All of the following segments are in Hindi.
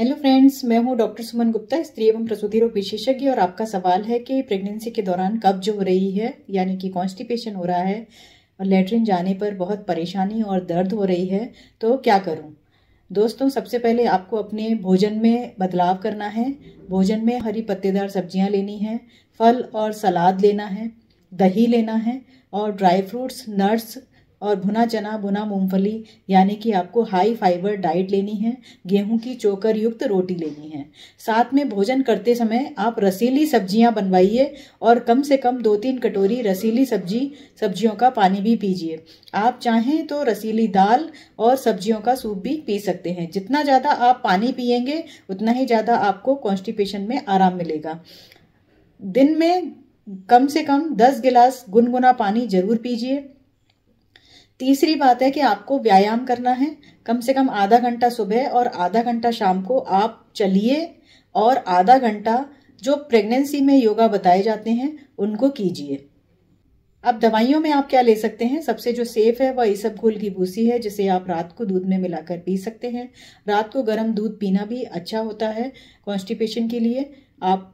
हेलो फ्रेंड्स मैं हूं डॉक्टर सुमन गुप्ता स्त्री एवं प्रसूति रोग विशेषज्ञ और आपका सवाल है कि प्रेगनेंसी के दौरान कब्ज हो रही है यानी कि कॉन्स्टिपेशन हो रहा है और लेटरिन जाने पर बहुत परेशानी और दर्द हो रही है तो क्या करूं दोस्तों सबसे पहले आपको अपने भोजन में बदलाव करना है भोजन में हरी पत्तेदार सब्जियां लेनी हैं फल और सलाद लेना है दही लेना है और ड्राई फ्रूट्स नट्स और भुना चना भुना मूंगफली यानी कि आपको हाई फाइबर डाइट लेनी है गेहूं की चोकर युक्त रोटी लेनी है साथ में भोजन करते समय आप रसीली सब्जियां बनवाइए और कम से कम दो तीन कटोरी रसीली सब्जी सब्जियों का पानी भी पीजिए आप चाहें तो रसीली दाल और सब्जियों का सूप भी पी सकते हैं जितना ज़्यादा आप पानी पियेंगे उतना ही ज़्यादा आपको कॉन्स्टिपेशन में आराम मिलेगा दिन में कम से कम दस गिलास गुनगुना पानी जरूर पीजिए तीसरी बात है कि आपको व्यायाम करना है कम से कम आधा घंटा सुबह और आधा घंटा शाम को आप चलिए और आधा घंटा जो प्रेगनेंसी में योगा बताए जाते हैं उनको कीजिए अब दवाइयों में आप क्या ले सकते हैं सबसे जो सेफ है वह इसब घोल की भूसी है जिसे आप रात को दूध में मिलाकर पी सकते हैं रात को गर्म दूध पीना भी अच्छा होता है कॉन्स्टिपेशन के लिए आप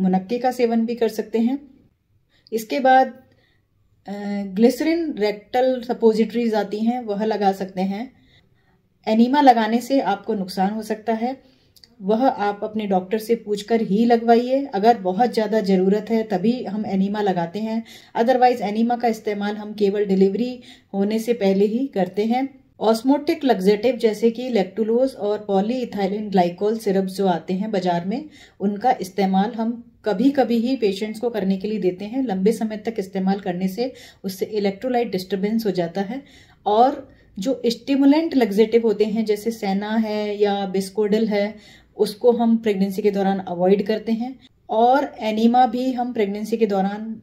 मुनक्के का सेवन भी कर सकते हैं इसके बाद ग्लिसरिन रेक्टल सपोजिटरीज आती हैं वह लगा सकते हैं एनीमा लगाने से आपको नुकसान हो सकता है वह आप अपने डॉक्टर से पूछकर ही लगवाइए अगर बहुत ज़्यादा ज़रूरत है तभी हम एनीमा लगाते हैं अदरवाइज़ एनीमा का इस्तेमाल हम केवल डिलीवरी होने से पहले ही करते हैं ऑस्मोटिक लग्जेटिव जैसे कि लेक्टुलोज और पॉली ग्लाइकोल सिरप जो आते हैं बाजार में उनका इस्तेमाल हम कभी कभी ही पेशेंट्स को करने के लिए देते हैं लंबे समय तक इस्तेमाल करने से उससे इलेक्ट्रोलाइट डिस्टर्बेंस हो जाता है और जो स्टिमुलेंट लग्जेटिव होते हैं जैसे सेना है या बिस्कोडल है उसको हम प्रेगनेंसी के दौरान अवॉइड करते हैं और एनीमा भी हम प्रेगनेंसी के दौरान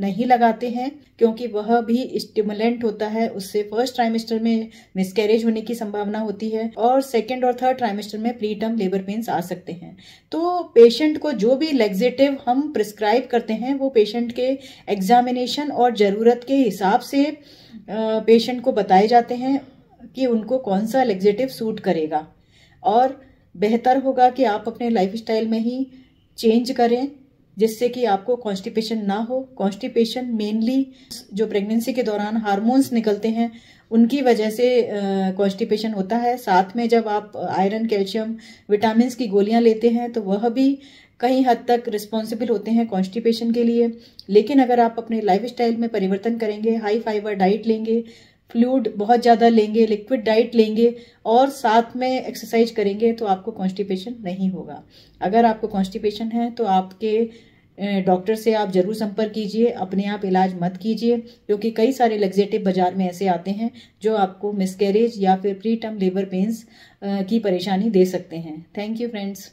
नहीं लगाते हैं क्योंकि वह भी स्टिमुलेंट होता है उससे फर्स्ट ट्राइमेस्टर में मिसकैरेज होने की संभावना होती है और सेकेंड और थर्ड ट्राइमेस्टर में प्री टर्म लेबर पेन्स आ सकते हैं तो पेशेंट को जो भी लेग्जेटिव हम प्रिस्क्राइब करते हैं वो पेशेंट के एग्जामिनेशन और ज़रूरत के हिसाब से पेशेंट को बताए जाते हैं कि उनको कौन सा लेग्जेटिव सूट करेगा और बेहतर होगा कि आप अपने लाइफ स्टाइल में ही चेंज करें जिससे कि आपको कॉन्स्टिपेशन ना हो कॉन्स्टिपेशन मेनली जो प्रेगनेंसी के दौरान हार्मोन्स निकलते हैं उनकी वजह से कॉन्स्टिपेशन होता है साथ में जब आप आयरन कैल्शियम विटामिन की गोलियां लेते हैं तो वह भी कई हद तक रिस्पॉन्सिबल होते हैं कॉन्स्टिपेशन के लिए लेकिन अगर आप अपने लाइफ स्टाइल में परिवर्तन करेंगे हाई फाइबर डाइट लेंगे फ्लूड बहुत ज़्यादा लेंगे लिक्विड डाइट लेंगे और साथ में एक्सरसाइज करेंगे तो आपको कॉन्स्टिपेशन नहीं होगा अगर आपको कॉन्स्टिपेशन है तो आपके डॉक्टर से आप ज़रूर संपर्क कीजिए अपने आप इलाज मत कीजिए क्योंकि कई सारे लग्जेटिव बाजार में ऐसे आते हैं जो आपको मिसकैरेज या फिर प्री टर्म लेबर पेंस की परेशानी दे सकते हैं थैंक यू फ्रेंड्स